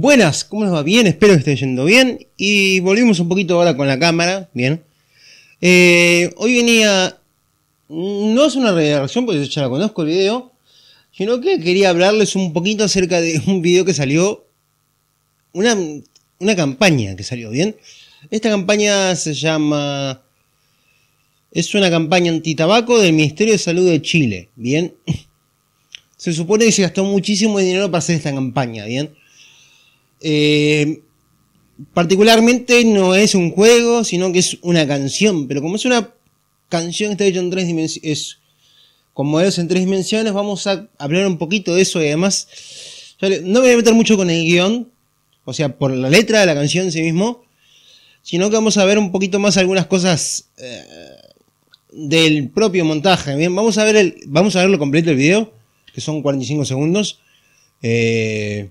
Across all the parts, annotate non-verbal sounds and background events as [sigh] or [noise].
Buenas, ¿cómo les va? Bien, espero que esté yendo bien. Y volvimos un poquito ahora con la cámara, bien. Eh, hoy venía, no es una reacción porque ya la conozco el video, sino que quería hablarles un poquito acerca de [laughs] un video que salió, una, campaña que salió, bien. Esta campaña se llama... Es una campaña anti-tabaco del Ministerio de Salud de Chile, bien. [laughs] Se supone que se gastó muchísimo dinero para hacer esta campaña, bien. Eh, particularmente no es un juego, sino que es una canción. Pero como es una canción que está hecha en tres dimensiones, con modelos en tres dimensiones, vamos a hablar un poquito de eso. Y además, no voy a meter mucho con el guión, o sea, por la letra de la canción en sí mismo, sino que vamos a ver un poquito más algunas cosas eh, del propio montaje. Bien, vamos a ver el, vamos a verlo completo el video, que son 45 segundos. Eh,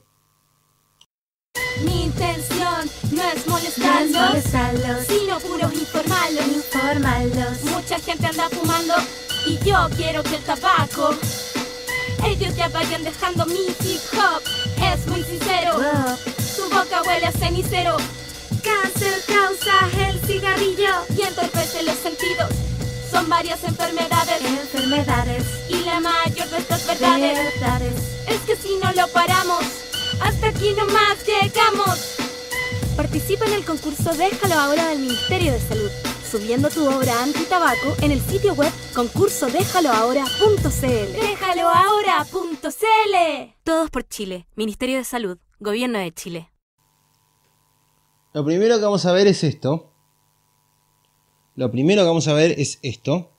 malos, sino puros informalos. informalos. Mucha gente anda fumando y yo quiero que el tabaco. Ellos ya vayan dejando mi hip hop, es muy sincero. Su boca huele a cenicero. Cáncer causa el cigarrillo y entorpece los sentidos. Son varias enfermedades, enfermedades y la mayor de estas verdades, verdades. es que si no lo paramos, hasta aquí nomás llegamos. Participa en el concurso Déjalo ahora del Ministerio de Salud, subiendo tu obra anti-tabaco en el sitio web concursodéjaloahora.cl. ¡Déjaloahora.cl! Todos por Chile, Ministerio de Salud, Gobierno de Chile. Lo primero que vamos a ver es esto. Lo primero que vamos a ver es esto.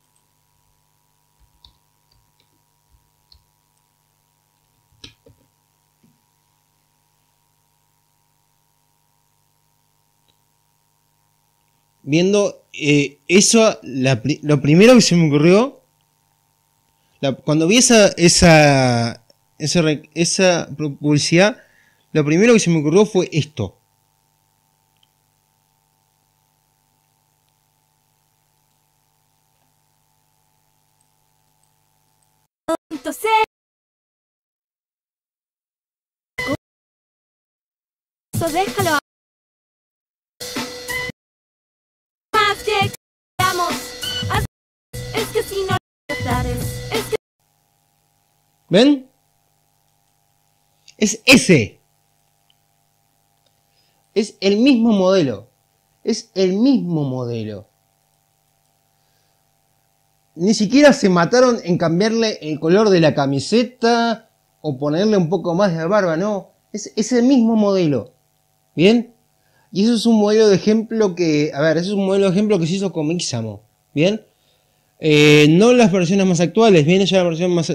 viendo eh, eso, la, lo primero que se me ocurrió, cuando vi esa, esa, esa, esa publicidad, lo primero que se me ocurrió fue esto. déjalo ¿Ven? Es ese. Es el mismo modelo. Es el mismo modelo. Ni siquiera se mataron en cambiarle el color de la camiseta o ponerle un poco más de barba, no. Es, ese el mismo modelo. ¿Bien? Y eso es un modelo de ejemplo que, a ver, eso es un modelo de ejemplo que se hizo con Mixamo. ¿Bien? Eh, no las versiones más actuales, viene ya la versión más,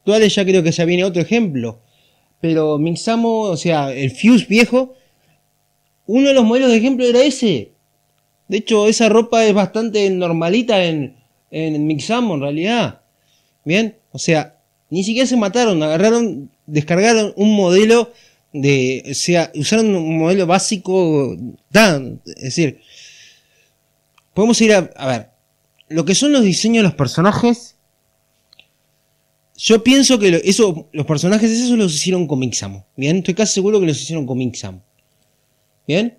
actuales ya creo que ya viene otro ejemplo. Pero Mixamo, o sea, el Fuse viejo, uno de los modelos de ejemplo era ese. De hecho, esa ropa es bastante normalita en, en Mixamo en realidad. Bien, o sea, ni siquiera se mataron, agarraron, descargaron un modelo de, o sea, usaron un modelo básico tan, es decir, podemos ir a, a ver, lo que son los diseños de los personajes yo pienso que eso, los personajes esos los hicieron con Mixamo. Bien, estoy casi seguro que los hicieron con Mixamo. Bien.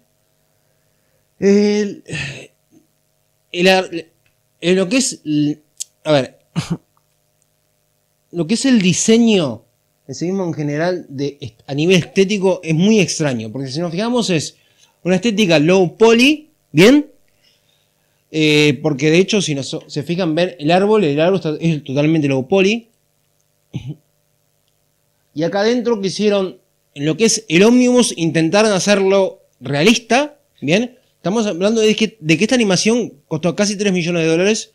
El, el, lo que es. A ver. Lo que es el diseño, sí mismo en general, de, a nivel estético, es muy extraño. Porque si nos fijamos, es una estética low poly. Bien. Eh, porque de hecho, si nos, se fijan, ver el árbol, el árbol es totalmente low poly [laughs] Y acá adentro quisieron, en lo que es el ómnibus, intentaron hacerlo realista, ¿bien? Estamos hablando de que, esta animación costó casi 3 millones de dólares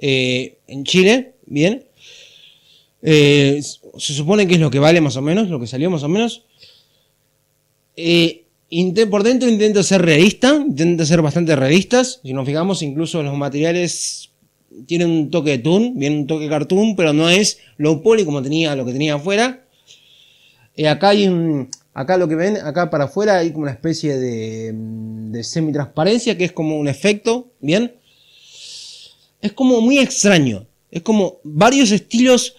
eh, en Chile, ¿bien? Eh, se supone que es lo que vale más o menos, lo que salió más o menos. Eh, por dentro intenta ser realista, intenta ser bastante realistas. Si nos fijamos, incluso los materiales tiene un toque de toon, bien un toque cartoon, pero no es low poly como tenía lo que tenía afuera. Eh, acá hay un, acá lo que ven, acá para afuera hay como una especie mm, de, semi-transparencia que es como un efecto, ¿bien? Es como muy extraño, es como varios estilos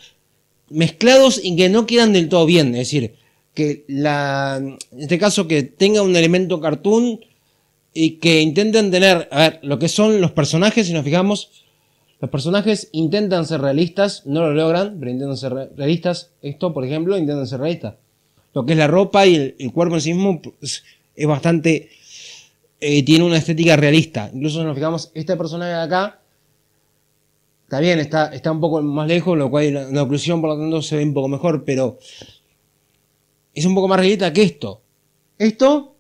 mezclados y que no quedan del todo bien, es decir, que la, en este caso que tenga un elemento cartoon y que intenten tener, a ver, lo que son los personajes, si nos fijamos, los personajes intentan ser realistas, no lo logran, pero intentan ser realistas. Esto, por ejemplo, intentan ser realistas. Lo que es la ropa y el, cuerpo en sí mismo pues, es, bastante... Eh, tiene una estética realista. Incluso nos fijamos, este personaje de acá está bien, está, está un poco más lejos, lo cual la, la oclusión por lo tanto se ve un poco mejor, pero es un poco más realista que esto. Esto,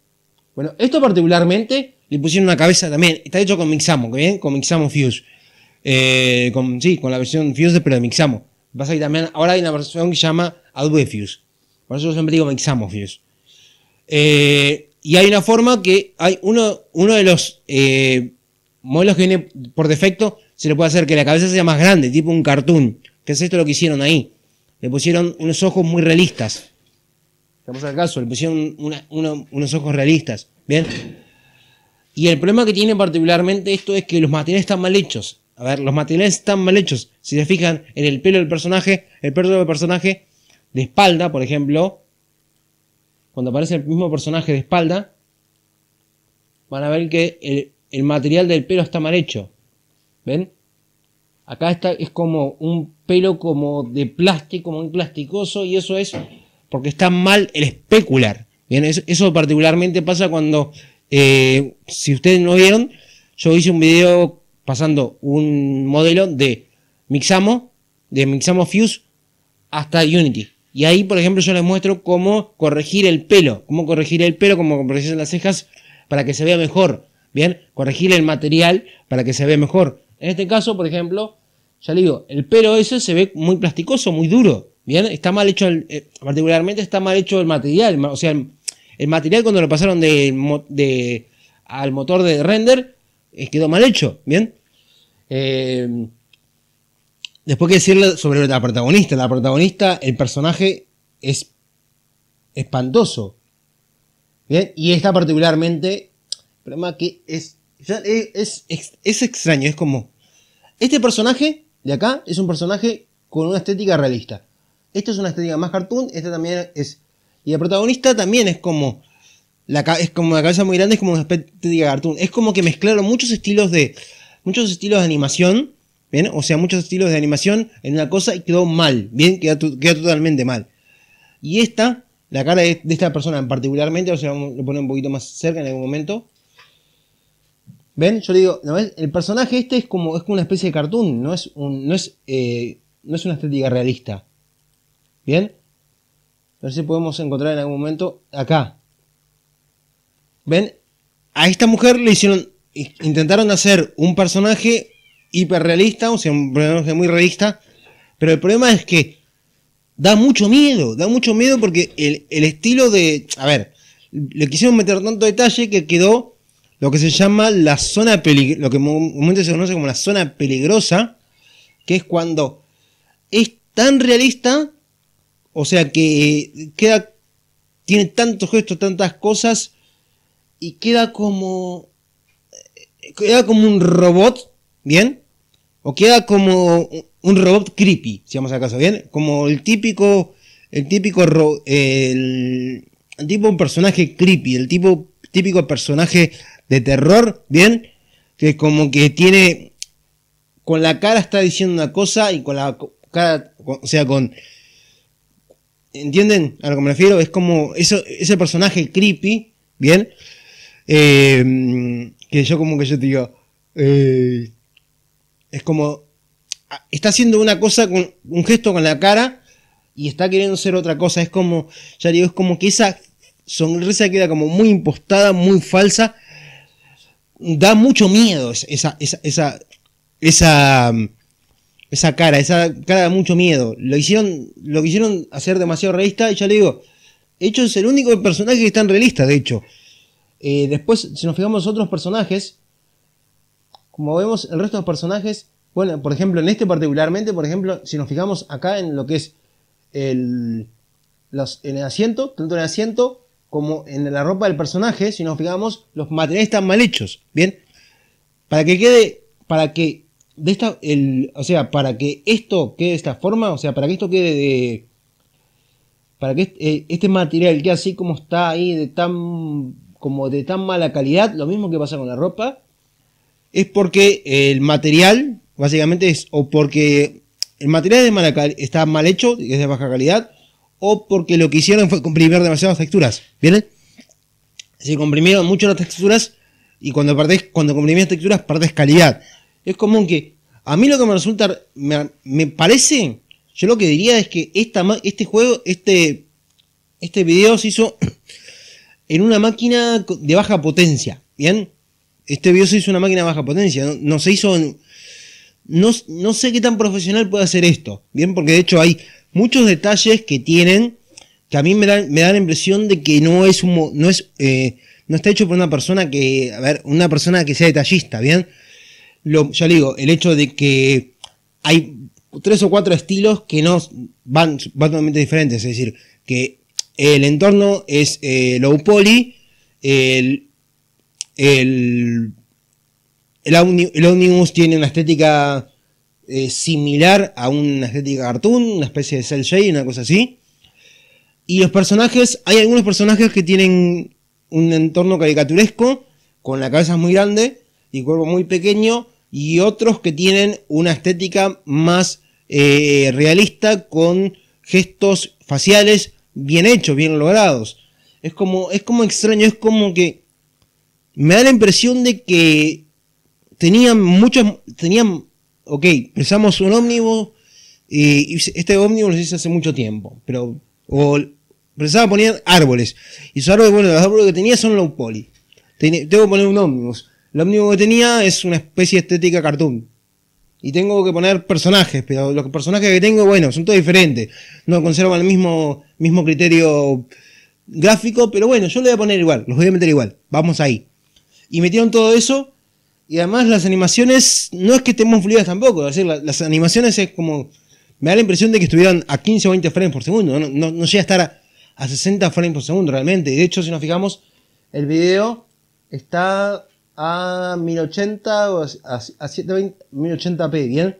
bueno, esto particularmente le pusieron una cabeza también, está hecho con Mixamo, ¿bien? Con Mixamo Fuse. Eh, con, sí, con la versión Fuse, pero de Mixamo. Pasa que también, ahora hay una versión que se llama Adobe Fuse. Por eso yo siempre digo Mixamo Fuse. Eh, y hay una forma que hay uno, uno de los eh, modelos que viene por defecto, se le puede hacer que la cabeza sea más grande, tipo un cartoon. Que es esto lo que hicieron ahí. Le pusieron unos ojos muy realistas. Estamos al caso, le pusieron unos ojos realistas. Bien. Y el problema que tiene particularmente esto es que los materiales están mal hechos. A ver, los materiales están mal hechos. Si se fijan en el pelo del personaje, el pelo del personaje de espalda, por ejemplo, cuando aparece el mismo personaje de espalda, van a ver que el, material del pelo está mal hecho. ¿Ven? Acá está, es como un pelo como de plástico, muy un plasticoso, y eso es porque está mal el especular. Bien, eso, particularmente pasa cuando, eh, si ustedes no vieron, yo hice un video pasando un modelo de Mixamo, de Mixamo Fuse hasta Unity. Y ahí, por ejemplo, yo les muestro cómo corregir el pelo, cómo corregir el pelo, cómo corregir las cejas para que se vea mejor. Bien, corregir el material para que se vea mejor. En este caso, por ejemplo, ya le digo, el pelo ese se ve muy plasticoso, muy duro. Bien, está mal hecho, eh, particularmente está mal hecho el material. O sea, el, material cuando lo pasaron de, al motor de render eh, quedó mal hecho. Bien, Em, después que decirle sobre la protagonista. La protagonista, el personaje es espantoso. ¿Bien? Y está particularmente. que es es, extraño, es como. Este personaje de acá es un personaje con una estética realista. Esta es una estética más cartoon, esta también es. Y la protagonista también es como. La, es como la cabeza muy grande, es como una estética cartoon. Es como que mezclaron muchos estilos de, muchos estilos de animación, ¿bien? O sea, muchos estilos de animación en una cosa y quedó mal, ¿bien? Quedó totalmente mal. Y esta, la cara de, esta persona en particularmente, o sea, lo pone un poquito más cerca en algún momento. ¿Ven? Yo le digo, ¿no ves? El personaje este es como, es como una especie de cartoon, no es, un, no, es, eh, no es una estética realista. ¿Bien? A ver si podemos encontrar en algún momento acá. ¿Ven? A esta mujer le hicieron intentaron hacer un personaje hiperrealista, o sea, un personaje muy realista, pero el problema es que da mucho miedo, da mucho miedo porque el, estilo de... A ver, le quisimos meter tanto detalle que quedó lo que se llama la zona peligrosa, lo que se conoce como la zona peligrosa, que es cuando es tan realista, o sea que eh, queda, tiene tantos gestos, tantas cosas, y queda como Queda como un robot, ¿bien? O queda como un robot creepy, si vamos a caso, ¿bien? Como el típico, el típico, ro el, el, tipo un personaje creepy, el tipo, típico personaje de terror, ¿bien? Que como que tiene, con la cara está diciendo una cosa y con la cara, o sea, con, ¿entienden a lo que me refiero? Es como, eso, ese personaje creepy, ¿bien? Eh, que yo como que yo te digo, eh, es como, ah, está haciendo una cosa con un gesto con la cara y está queriendo hacer otra cosa. Es como, ya digo, es como que esa sonrisa queda como muy impostada, muy falsa. Da mucho miedo esa, esa, esa, esa, esa cara, esa cara da mucho miedo. Lo hicieron, lo quisieron hacer demasiado realista y ya le digo, hecho es el único personaje que está en realista, de hecho. Eh, después, si nos fijamos en otros personajes, como vemos, el resto de personajes, bueno, por ejemplo, en este particularmente, por ejemplo, si nos fijamos acá en lo que es el, el asiento, tanto en el asiento como en la ropa del personaje, si nos fijamos, los materiales están mal hechos, ¿bien? Para que quede, para que de esta, o sea, para que esto quede de esta forma, o sea, para que esto quede de, para que este, eh, este material quede así como está ahí, de tan como de tan mala calidad, lo mismo que pasa con la ropa, es porque el material, básicamente, es o porque el material de está mal hecho, es de baja calidad, o porque lo que hicieron fue comprimir demasiadas texturas. ¿Vienen? Se comprimieron mucho las texturas y cuando, perdés, cuando comprimís texturas perdés calidad. Es común que a mí lo que me resulta, me, parece, yo lo que diría es que esta, este juego, este, este video se hizo en una máquina de baja potencia. ¿Bien? Este video se hizo una máquina de baja potencia. No, se hizo. No, sé qué tan profesional puede hacer esto. Bien, porque de hecho hay muchos detalles que tienen que a mí me dan, me dan la impresión de que no es un, no es eh, no está hecho por una persona que a ver una persona que sea detallista bien Lo, ya le digo el hecho de que hay tres o cuatro estilos que no van, van totalmente diferentes es decir que el entorno es eh, low poly, el, Omnibus tiene una estética eh, similar a una estética cartoon, una especie de cel shade, una cosa así. Y los personajes, hay algunos personajes que tienen un entorno caricaturesco, con la cabeza muy grande y cuerpo muy pequeño, y otros que tienen una estética más eh, realista con gestos faciales bien hechos, bien logrados. Es como, es como extraño, es como que me da la impresión de que tenían muchos, tenían, ok, pensamos un ómnibus, eh, y este ómnibus lo hice hace mucho tiempo, pero, o pensaba poner árboles, y esos árboles, bueno, los árboles que tenía son low poly. tengo que poner un ómnibus. El ómnibus que tenía es una especie estética cartoon y tengo que poner personajes, pero los personajes que tengo, bueno, son todos diferentes. No conservan el mismo, mismo criterio gráfico, pero bueno, yo los voy a poner igual, los voy a meter igual. Vamos ahí. Y metieron todo eso. Y además las animaciones no es que estemos muy fluidas tampoco. decir, las, animaciones es como. Me da la impresión de que estuvieran a 15 o 20 frames por segundo. No, no, llega a estar a, a 60 frames por segundo realmente. De hecho, si nos fijamos, el video está a 1080 o a, p ¿bien?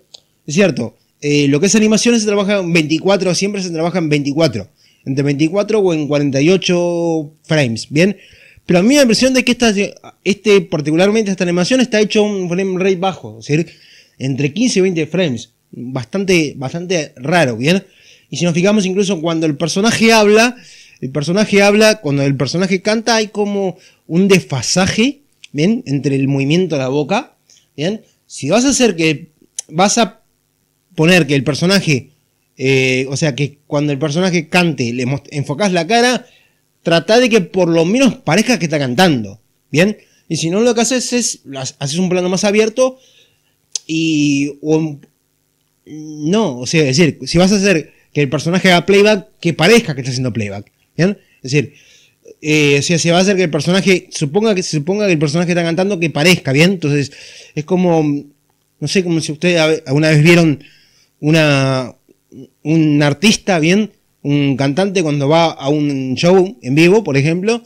Es cierto, eh, lo que es animación se trabaja en 24, siempre se trabaja en 24, entre 24 o en 48 frames, ¿bien? Pero a mí me la impresión de que esta, este, particularmente esta animación está hecho un frame rate bajo, es decir, entre 15 y 20 frames, bastante, bastante raro, ¿bien? Y si nos fijamos incluso cuando el personaje habla, el personaje habla, cuando el personaje canta hay como un desfasaje ¿bien? Entre el movimiento de la boca, ¿bien? Si vas a hacer que, vas a poner que el personaje, eh, o sea, que cuando el personaje cante, le enfocas la cara, trata de que por lo menos parezca que está cantando, ¿bien? Y si no, lo que haces es, haces un plano más abierto y... no, o sea, es decir, si vas a hacer que el personaje haga playback, que parezca que está haciendo playback, ¿bien? Es decir, eh, o sea, se va a hacer que el personaje, suponga que, suponga que el personaje está cantando que parezca, ¿bien? Entonces, es como, no sé, como si ustedes alguna vez vieron una, un artista, ¿bien? Un cantante cuando va a un show en vivo, por ejemplo,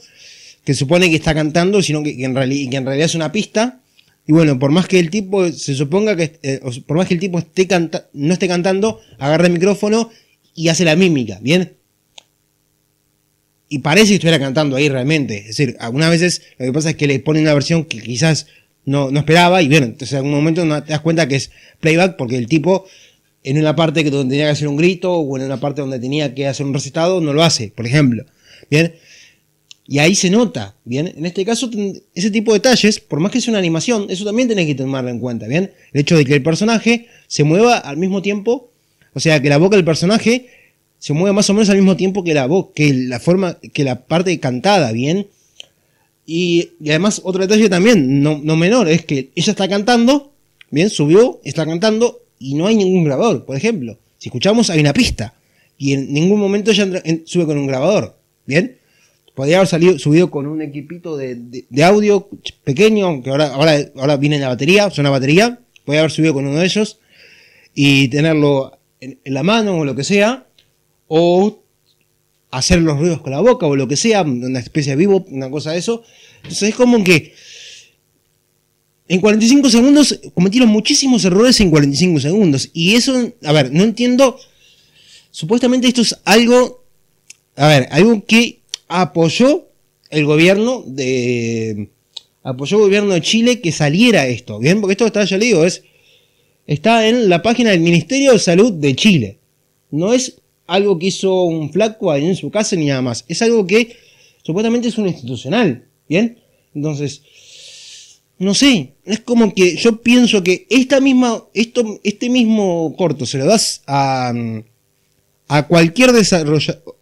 que supone que está cantando, sino que, en, realidad, en realidad es una pista. Y bueno, por más que el tipo se suponga que, eh, por más que el tipo esté no esté cantando, agarra el micrófono y hace la mímica, ¿bien? y parece que estuviera cantando ahí realmente. Es decir, algunas veces lo que pasa es que le ponen una versión que quizás no, no esperaba y bueno, entonces en algún momento no te das cuenta que es playback porque el tipo en una parte donde tenía que hacer un grito o en una parte donde tenía que hacer un recitado no lo hace, por ejemplo. Bien. Y ahí se nota, ¿bien? En este caso, ese tipo de detalles, por más que sea una animación, eso también tenés que tomarlo en cuenta, ¿bien? El hecho de que el personaje se mueva al mismo tiempo, o sea, que la boca del personaje se mueve más o menos al mismo tiempo que la voz, que la forma, que la parte cantada, ¿bien? Y, además, otro detalle también, no, menor, es que ella está cantando, ¿bien? Subió, está cantando y no hay ningún grabador, por ejemplo. Si escuchamos, hay una pista y en ningún momento ella sube con un grabador, ¿bien? Podría haber salido, subido con un equipito de, audio pequeño, que ahora, ahora, ahora viene la batería, suena batería, podría haber subido con uno de ellos y tenerlo en la mano o lo que sea o hacer los ruidos con la boca o lo que sea, una especie de vivo, una cosa de eso. Entonces es como que en 45 segundos cometieron muchísimos errores en 45 segundos. Y eso, a ver, no entiendo. Supuestamente esto es algo, a ver, algo que apoyó el gobierno de, apoyó el gobierno de Chile que saliera esto, ¿bien? Porque esto está, ya le digo, es, está en la página del Ministerio de Salud de Chile. No es algo que hizo un flaco ahí en su casa ni nada más. Es algo que supuestamente es un institucional, ¿bien? Entonces, no sé, es como que yo pienso que esta misma, esto, este mismo corto se lo das a, a cualquier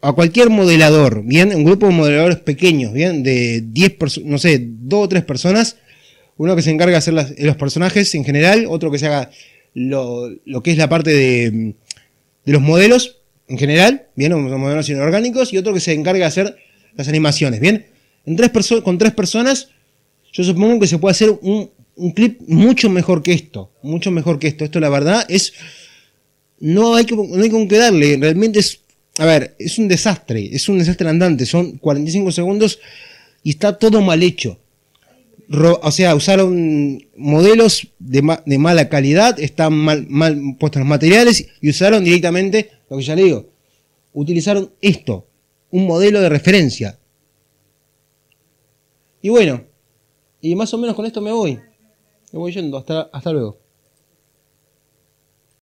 a cualquier modelador, ¿bien? Un grupo de modeladores pequeños, ¿bien? De 10 no sé, dos o tres personas, uno que se encarga de hacer los personajes en general, otro que se haga lo, lo que es la parte de, de los modelos, en general, ¿bien? unos modelos inorgánicos y otro que se encarga de hacer las animaciones, ¿bien? En tres con tres personas, yo supongo que se puede hacer un, clip mucho mejor que esto, mucho mejor que esto. Esto la verdad es... No hay, que, con qué darle, realmente es... A ver, es un desastre, es un desastre andante, son 45 segundos y está todo mal hecho. o sea, usaron modelos de, mala calidad, están mal, mal puestos los materiales y usaron directamente lo que ya le digo, utilizaron esto, un modelo de referencia. Y bueno, y más o menos con esto me voy. Me voy yendo, hasta, hasta luego.